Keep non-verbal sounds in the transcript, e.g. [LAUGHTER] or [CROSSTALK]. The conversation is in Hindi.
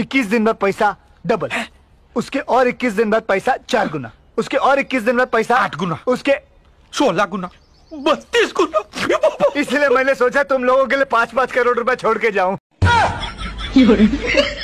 इक्कीस दिन बाद पैसा डबल उसके और इक्कीस दिन बाद पैसा चार गुना उसके और इक्कीस दिन बाद पैसा आठ गुना उसके सोलह गुना बत्तीस गुना इसलिए मैंने सोचा तुम लोगों के लिए पांच पांच करोड़ रुपए छोड़ के जाऊं [LAUGHS]